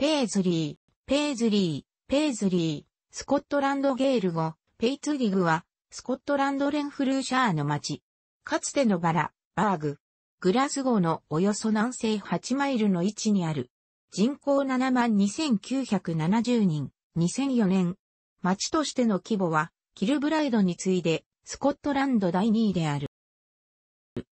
ペーズリー、ペーズリー、ペーズリー、スコットランドゲール語、ペイツリグは、スコットランドレンフルーシャーの町。かつてのバラ、バーグ。グラスゴーのおよそ南西8マイルの位置にある。人口7万2970人、2004年。町としての規模は、キルブライドに次いで、スコットランド第2位である。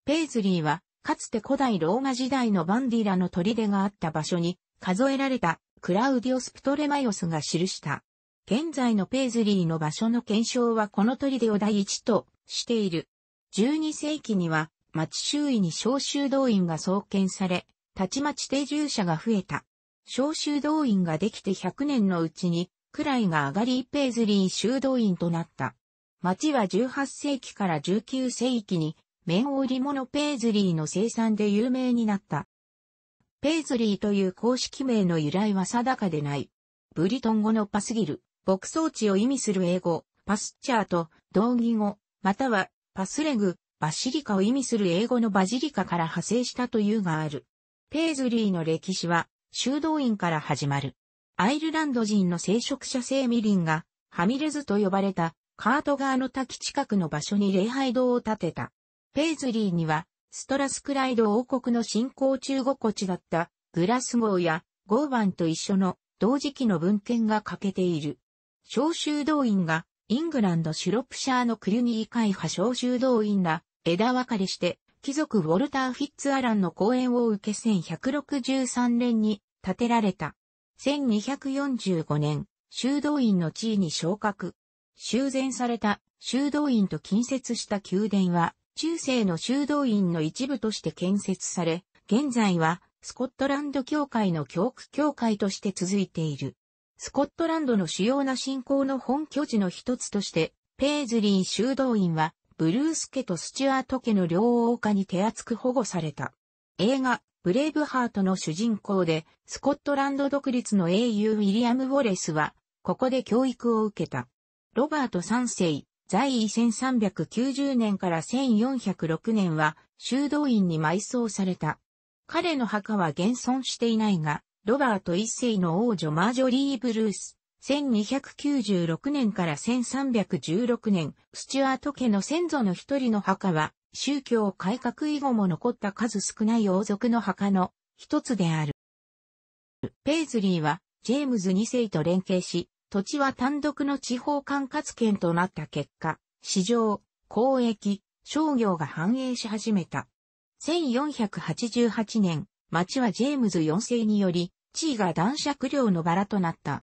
ペイズリーは、かつて古代ローマ時代のバンディラの砦があった場所に数えられたクラウディオス・プトレマイオスが記した。現在のペーズリーの場所の検証はこの砦を第一としている。12世紀には町周囲に召集動員が創建され、たちまち定住者が増えた。召集動員ができて100年のうちに、位が上がりペーズリー修道院となった。町は18世紀から19世紀に、綿織物ペーズリーの生産で有名になった。ペイズリーという公式名の由来は定かでない。ブリトン語のパスギル、牧草地を意味する英語、パスチャーと同義語、またはパスレグ、バシリカを意味する英語のバジリカから派生したというがある。ペイズリーの歴史は修道院から始まる。アイルランド人の聖職者聖ミリンがハミレズと呼ばれたカート川の滝近くの場所に礼拝堂を建てた。ペイズリーにはストラスクライド王国の新興中国地だったグラスゴーやゴーバンと一緒の同時期の文献が欠けている。召集動員がイングランドシュロプシャーのクリュニー会派召集動員ら枝分かれして貴族ウォルター・フィッツアランの講演を受け1163年に建てられた。1245年、修道院の地位に昇格。修繕された修道院と近接した宮殿は中世の修道院の一部として建設され、現在はスコットランド教会の教区教会として続いている。スコットランドの主要な信仰の本拠地の一つとして、ペイズリー修道院は、ブルース家とスチュアート家の両王家に手厚く保護された。映画、ブレイブハートの主人公で、スコットランド独立の英雄ウィリアム・ウォレスは、ここで教育を受けた。ロバート3世、在位1390年から1406年は修道院に埋葬された。彼の墓は現存していないが、ロバート一世の王女マージョリー・ブルース、1296年から1316年、スチュアート家の先祖の一人の墓は、宗教改革以後も残った数少ない王族の墓の一つである。ペイズリーは、ジェームズ二世と連携し、土地は単独の地方管轄権となった結果、市場、交易、商業が繁栄し始めた。1488年、町はジェームズ4世により、地位が男爵領のバラとなった。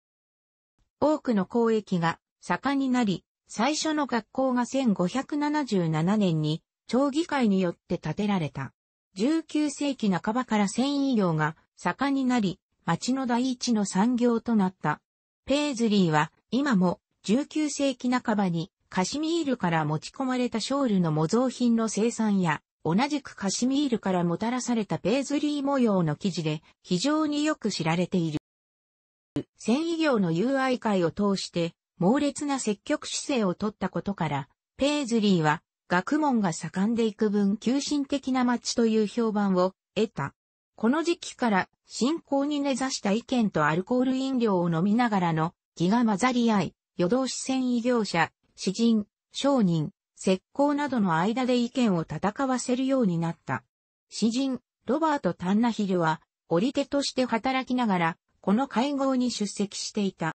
多くの交易が盛んになり、最初の学校が1577年に、町議会によって建てられた。19世紀半ばから繊維業が盛んになり、町の第一の産業となった。ペーズリーは今も19世紀半ばにカシミールから持ち込まれたショールの模造品の生産や同じくカシミールからもたらされたペーズリー模様の生地で非常によく知られている。繊維業の友愛会を通して猛烈な積極姿勢を取ったことから、ペーズリーは学問が盛んでいく分求心的な街という評判を得た。この時期から信仰に根ざした意見とアルコール飲料を飲みながらの気が混ざり合い、夜通し繊維業者、詩人、商人、石膏などの間で意見を戦わせるようになった。詩人、ロバート・タンナヒルは、折り手として働きながら、この会合に出席していた。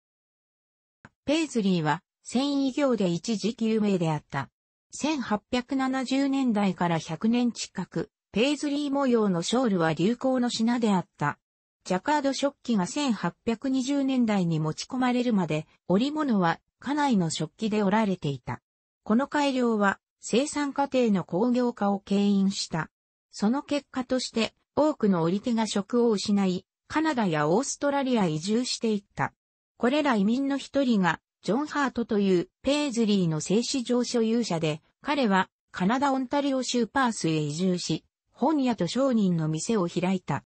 ペイズリーは、繊維業で一時有名であった。1870年代から100年近く、ペイズリー模様のショールは流行の品であった。ジャカード食器が1820年代に持ち込まれるまで、織物は家内の食器で織られていた。この改良は生産過程の工業化を牽引した。その結果として多くの織り手が職を失い、カナダやオーストラリア移住していった。これら移民の一人がジョン・ハートというペイズリーの製紙上所有者で、彼はカナダ・オンタリオ州パースへ移住し、本屋と商人の店を開いた。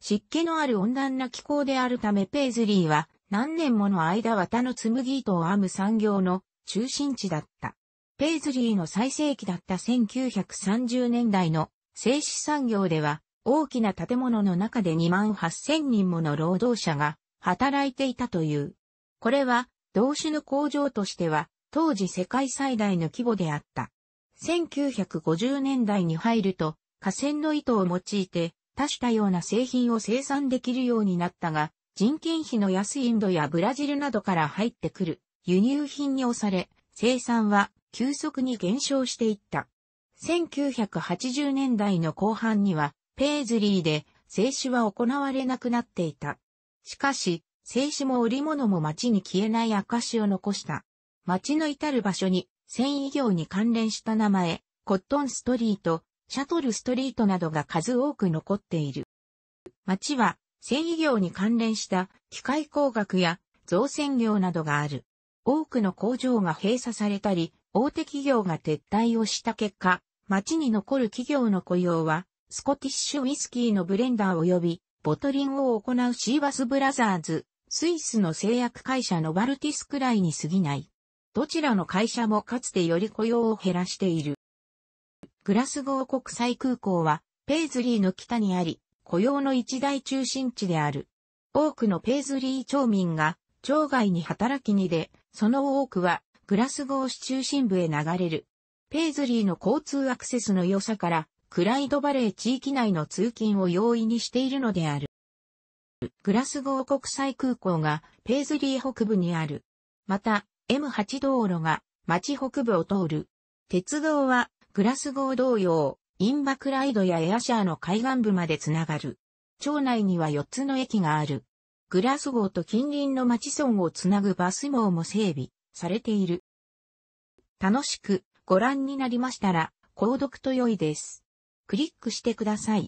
湿気のある温暖な気候であるためペイズリーは何年もの間綿の紬糸を編む産業の中心地だった。ペイズリーの最盛期だった1930年代の製紙産業では大きな建物の中で2万8000人もの労働者が働いていたという。これは同種の工場としては当時世界最大の規模であった。1950年代に入ると、河川の糸を用いて、多種多様な製品を生産できるようになったが、人件費の安いインドやブラジルなどから入ってくる輸入品に押され、生産は急速に減少していった。1980年代の後半には、ペーズリーで製紙は行われなくなっていた。しかし、製紙も織物も街に消えない証を残した。街の至る場所に繊維業に関連した名前、コットンストリート、シャトルストリートなどが数多く残っている。町は繊維業に関連した機械工学や造船業などがある。多くの工場が閉鎖されたり、大手企業が撤退をした結果、町に残る企業の雇用は、スコティッシュウィスキーのブレンダー及び、ボトリングを行うシーバスブラザーズ、スイスの製薬会社のバルティスくらいに過ぎない。どちらの会社もかつてより雇用を減らしている。グラスゴー国際空港は、ペイズリーの北にあり、雇用の一大中心地である。多くのペイズリー町民が、町外に働きに出、その多くは、グラスゴー市中心部へ流れる。ペイズリーの交通アクセスの良さから、クライドバレー地域内の通勤を容易にしているのである。グラスゴー国際空港がペイズリー北部にある。また、M8 道路が町北部を通る。鉄道はグラスゴー同様、インバクライドやエアシャーの海岸部までつながる。町内には4つの駅がある。グラスゴーと近隣の町村をつなぐバス網も整備されている。楽しくご覧になりましたら、購読と良いです。クリックしてください。